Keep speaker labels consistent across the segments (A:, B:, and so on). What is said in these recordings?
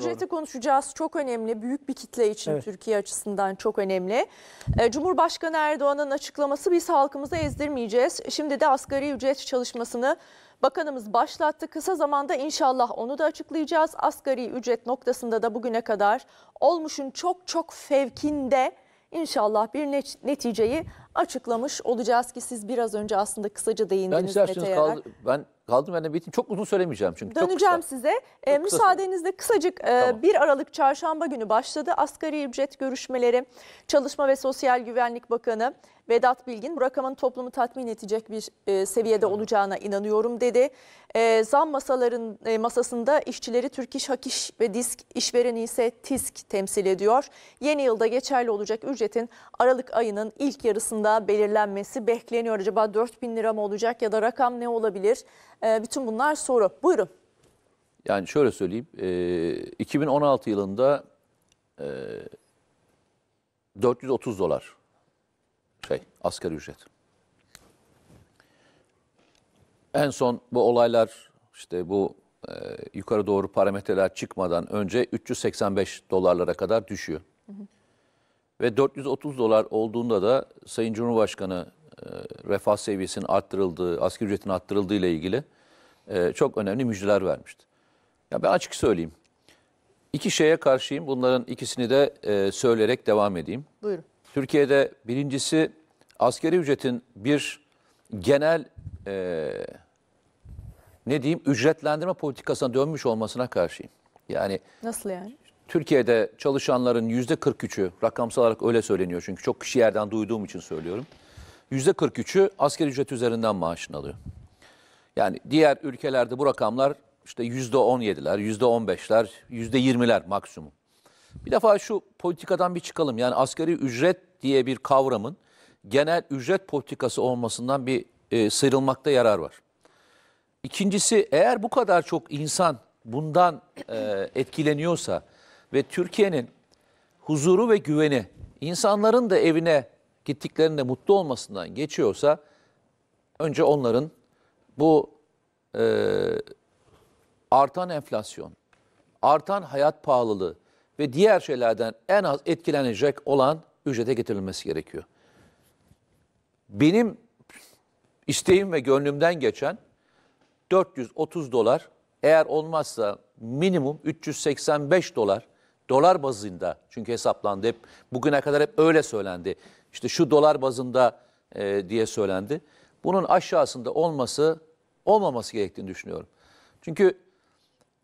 A: ücreti Doğru. konuşacağız. Çok önemli. Büyük bir kitle için evet. Türkiye açısından çok önemli. E, Cumhurbaşkanı Erdoğan'ın açıklaması biz halkımızı ezdirmeyeceğiz. Şimdi de asgari ücret çalışmasını bakanımız başlattı. Kısa zamanda inşallah onu da açıklayacağız. Asgari ücret noktasında da bugüne kadar olmuşun çok çok fevkinde inşallah bir neticeyi açıklamış olacağız ki siz biraz önce aslında kısaca değindiniz. Ben isterseniz Mete
B: ben kaldım ben de bitim Çok uzun söylemeyeceğim çünkü. Döneceğim
A: çok kısa. size. Çok e, müsaadenizle kısacık e, tamam. 1 Aralık çarşamba günü başladı asgari ücret görüşmeleri. Çalışma ve Sosyal Güvenlik Bakanı Vedat Bilgin bu rakamın toplumu tatmin edecek bir e, seviyede olacağına inanıyorum dedi. E, zam masaların e, masasında işçileri Türk İş, Hakiş ve Disk işvereni ise TİSK temsil ediyor. Yeni yılda geçerli olacak ücretin Aralık ayının ilk yarısında yılında belirlenmesi bekleniyor. Acaba 4 bin lira mı olacak ya da rakam ne olabilir? E, bütün bunlar soru. Buyurun.
B: Yani şöyle söyleyeyim. E, 2016 yılında e, 430 dolar şey asgari ücret. En son bu olaylar işte bu e, yukarı doğru parametreler çıkmadan önce 385 dolarlara kadar düşüyor. Hı hı. Ve 430 dolar olduğunda da Sayın Cumhurbaşkanı e, refah seviyesinin arttırıldığı, asgari ücretin arttırıldığı ile ilgili e, çok önemli müjdeler vermişti. Ya ben açık söyleyeyim. İki şeye karşıyım. Bunların ikisini de e, söyleyerek devam edeyim. Buyurun. Türkiye'de birincisi askeri ücretin bir genel e, ne diyeyim ücretlendirme politikasına dönmüş olmasına karşıyım. Yani Nasıl yani? Türkiye'de çalışanların yüzde 43'ü, rakamsal olarak öyle söyleniyor çünkü çok kişi yerden duyduğum için söylüyorum. Yüzde 43'ü asgari ücret üzerinden maaşını alıyor. Yani diğer ülkelerde bu rakamlar işte yüzde 17'ler, yüzde 15'ler, yüzde 20'ler maksimum. Bir defa şu politikadan bir çıkalım. Yani asgari ücret diye bir kavramın genel ücret politikası olmasından bir e, sıyrılmakta yarar var. İkincisi eğer bu kadar çok insan bundan e, etkileniyorsa ve Türkiye'nin huzuru ve güveni insanların da evine gittiklerinde mutlu olmasından geçiyorsa önce onların bu e, artan enflasyon, artan hayat pahalılığı ve diğer şeylerden en az etkilenecek olan ücrete getirilmesi gerekiyor. Benim isteğim ve gönlümden geçen 430 dolar eğer olmazsa minimum 385 dolar dolar bazında çünkü hesaplandı hep bugüne kadar hep öyle söylendi. İşte şu dolar bazında e, diye söylendi. Bunun aşağısında olması olmaması gerektiğini düşünüyorum. Çünkü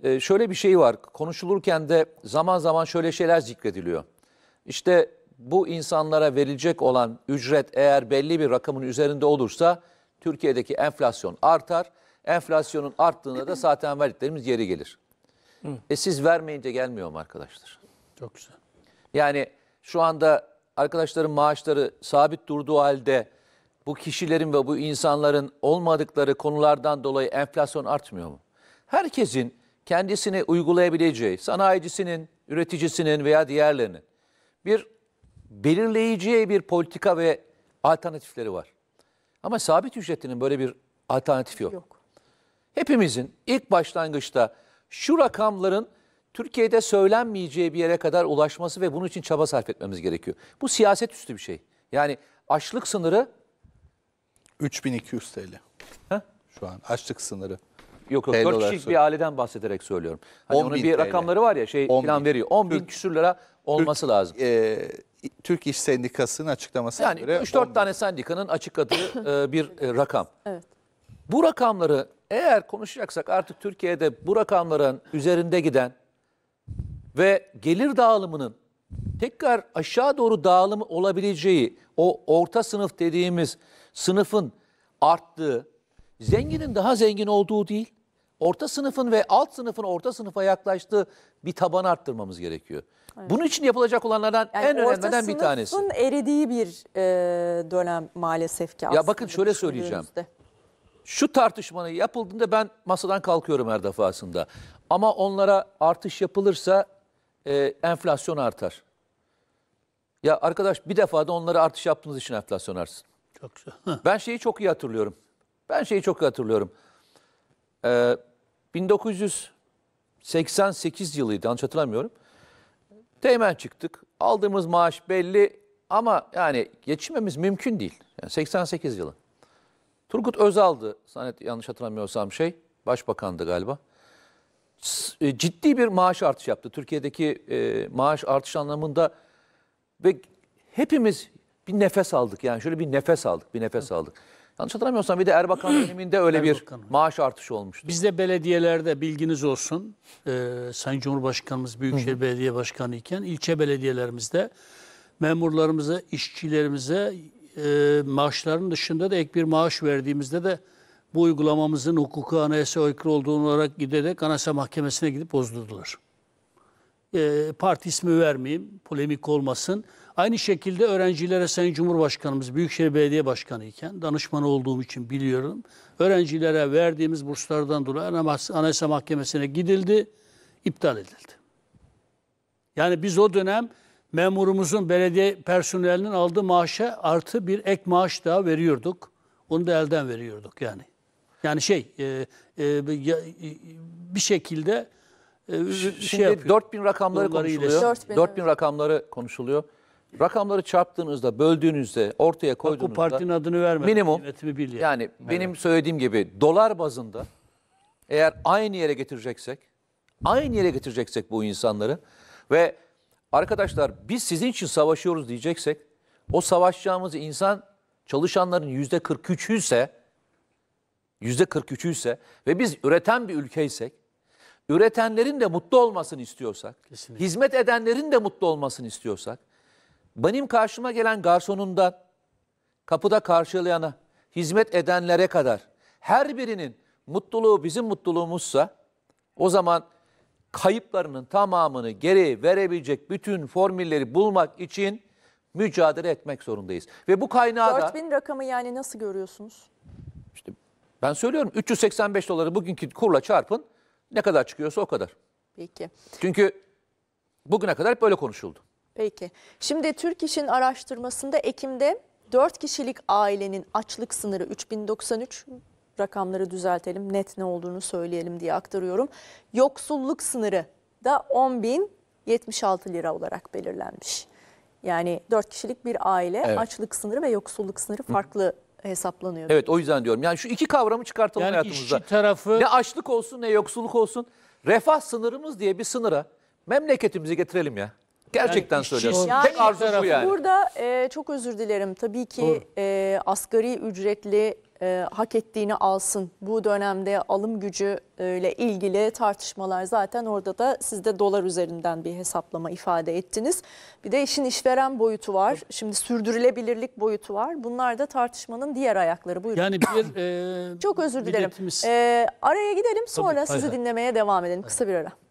B: e, şöyle bir şey var. Konuşulurken de zaman zaman şöyle şeyler zikrediliyor. İşte bu insanlara verilecek olan ücret eğer belli bir rakamın üzerinde olursa Türkiye'deki enflasyon artar. Enflasyonun arttığında da zaten verdiklerimiz geri gelir. E siz vermeyince gelmiyor mu arkadaşlar? Çok güzel. Yani şu anda arkadaşların maaşları sabit durduğu halde bu kişilerin ve bu insanların olmadıkları konulardan dolayı enflasyon artmıyor mu? Herkesin kendisini uygulayabileceği, sanayicisinin, üreticisinin veya diğerlerinin bir belirleyeceği bir politika ve alternatifleri var. Ama sabit ücretinin böyle bir alternatifi yok. yok. Hepimizin ilk başlangıçta şu rakamların Türkiye'de söylenmeyeceği bir yere kadar ulaşması ve bunun için çaba sarf etmemiz gerekiyor. Bu siyaset üstü bir şey. Yani açlık sınırı 3200 TL. Ha? Şu an açlık sınırı. Yok yok 4 kişilik bir aileden bahsederek söylüyorum. Hani 10 onun bir TL. rakamları var ya şey 10 bin. veriyor. 10 bin Türk, küsür lira olması Türk, lazım. E, Türk İş Sendikası'nın açıklaması. yani göre. Yani 3-4 tane sendikanın açıkladığı e, bir e, rakam. Evet. Bu rakamları eğer konuşacaksak artık Türkiye'de bu rakamların üzerinde giden ve gelir dağılımının tekrar aşağı doğru dağılımı olabileceği o orta sınıf dediğimiz sınıfın arttığı, zenginin daha zengin olduğu değil, orta sınıfın ve alt sınıfın orta sınıfa yaklaştığı bir taban arttırmamız gerekiyor. Evet. Bunun için yapılacak olanlardan yani en önemliden bir tanesi. Orta
A: sınıfın eridiği bir e, dönem maalesef ki. Ya bakın şöyle söyleyeceğim. De.
B: Şu tartışmanın yapıldığında ben masadan kalkıyorum her defasında. Ama onlara artış yapılırsa e, enflasyon artar. Ya arkadaş bir defa da onlara artış yaptığınız için enflasyon artsın. Çok güzel. ben şeyi çok iyi hatırlıyorum. Ben şeyi çok iyi hatırlıyorum. Ee, 1988 yılıydı yanlış hatırlamıyorum. Teğmen çıktık. Aldığımız maaş belli ama yani geçinmemiz mümkün değil. Yani 88 yılı. Turgut Özal'dı. Sanet yanlış hatırlamıyorsam şey. Başbakandı galiba. E, ciddi bir maaş artışı yaptı. Türkiye'deki e, maaş artış anlamında ve hepimiz bir nefes aldık. Yani şöyle bir nefes aldık, bir nefes aldık. Yanlış hatırlamıyorsam bir de Erbakan döneminde öyle Erbakan. bir maaş artışı olmuştu. Bizde belediyelerde bilginiz olsun. E, Sayın Cumhurbaşkanımız Büyükşehir Hı. Belediye Başkanı iken ilçe belediyelerimizde memurlarımıza, işçilerimize e, maaşların dışında da ek bir maaş verdiğimizde de bu uygulamamızın hukuku anayasa aykırı olduğunu olarak giderek Anayasa Mahkemesi'ne gidip bozdurdular. E, parti ismi vermeyeyim, polemik olmasın. Aynı şekilde öğrencilere Sayın Cumhurbaşkanımız Büyükşehir Belediye Başkanı iken danışmanı olduğum için biliyorum. Öğrencilere verdiğimiz burslardan dolayı Anayasa Mahkemesi'ne gidildi, iptal edildi. Yani biz o dönem memurumuzun belediye personelinin aldığı maaşa artı bir ek maaş daha veriyorduk. Onu da elden veriyorduk yani. Yani şey e, e, bir e, şekilde e, şey Şimdi şey yapıyor. 4000 rakamları konuşuluyor. 4000, 4000 rakamları konuşuluyor. Rakamları çarptığınızda, böldüğünüzde, ortaya koyduğunuzda... Bak, bu partinin adını vermedim. Minimum. Yani, yani evet. benim söylediğim gibi dolar bazında eğer aynı yere getireceksek, aynı yere getireceksek bu insanları ve Arkadaşlar biz sizin için savaşıyoruz diyeceksek o savaşacağımız insan çalışanların yüzde 43'ü ise yüzde 43'ü ise ve biz üreten bir ülkeysek üretenlerin de mutlu olmasını istiyorsak Kesinlikle. hizmet edenlerin de mutlu olmasını istiyorsak benim karşıma gelen garsonundan kapıda karşılayana hizmet edenlere kadar her birinin mutluluğu bizim mutluluğumuzsa o zaman kayıplarının tamamını geri verebilecek bütün formülleri bulmak için mücadele etmek zorundayız. Ve bu kaynağı da 4000
A: rakamı yani nasıl görüyorsunuz?
B: İşte ben söylüyorum 385 doları bugünkü kurla çarpın ne kadar çıkıyorsa o kadar. Peki. Çünkü bugüne kadar hep böyle konuşuldu.
A: Peki. Şimdi Türk İş'in araştırmasında Ekim'de 4 kişilik ailenin açlık sınırı 3093 rakamları düzeltelim, net ne olduğunu söyleyelim diye aktarıyorum. Yoksulluk sınırı da 10.076 lira olarak belirlenmiş. Yani 4 kişilik bir aile evet. açlık sınırı ve yoksulluk sınırı farklı Hı hesaplanıyor. Evet
B: o yüzden diyorum. Yani şu iki kavramı çıkartalım yani hayatımızda. Işçi tarafı... Ne açlık olsun ne yoksulluk olsun. Refah sınırımız diye bir sınıra memleketimizi getirelim ya. Gerçekten yani söylüyorum. Yani, Tek arzu bu yani.
A: Burada e, çok özür dilerim. Tabii ki Doğru. e, asgari ücretli e, hak ettiğini alsın. Bu dönemde alım gücü e, ile ilgili tartışmalar zaten orada da siz de dolar üzerinden bir hesaplama ifade ettiniz. Bir de işin işveren boyutu var. Şimdi sürdürülebilirlik boyutu var. Bunlar da tartışmanın diğer ayakları. Buyurun. Yani bir e, Çok özür dilerim. E, araya gidelim sonra Tabii, sizi hayır. dinlemeye devam edelim. Kısa bir ara.